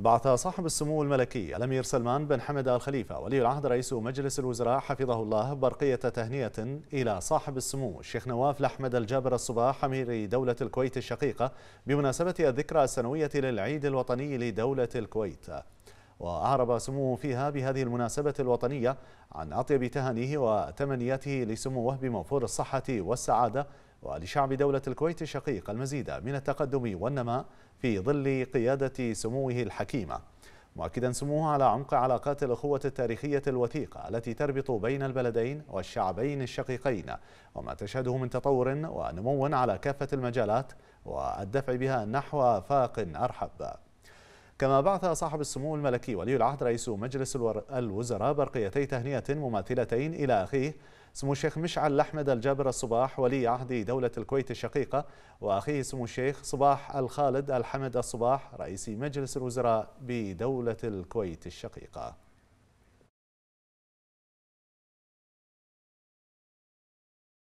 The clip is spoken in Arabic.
بعث صاحب السمو الملكي الأمير سلمان بن حمد آل خليفة ولي العهد رئيس مجلس الوزراء حفظه الله برقية تهنئة إلى صاحب السمو الشيخ نواف لحمد الجابر الصباح أمير دولة الكويت الشقيقة بمناسبة الذكرى السنوية للعيد الوطني لدولة الكويت وأعرب سموه فيها بهذه المناسبة الوطنية عن أطيب تهانيه وتمنياته لسموه بموفور الصحة والسعادة ولشعب دولة الكويت الشقيق المزيد من التقدم والنماء في ظل قيادة سموه الحكيمة مؤكدا سموه على عمق علاقات الأخوة التاريخية الوثيقة التي تربط بين البلدين والشعبين الشقيقين وما تشهده من تطور ونمو على كافة المجالات والدفع بها نحو فاق أرحب كما بعث صاحب السمو الملكي ولي العهد رئيس مجلس الوزراء برقيتي تهنئة مماثلتين إلى أخيه سمو الشيخ مشعل لحمد الجابر الصباح ولي عهد دولة الكويت الشقيقة وأخيه سمو الشيخ صباح الخالد الحمد الصباح رئيس مجلس الوزراء بدولة الكويت الشقيقة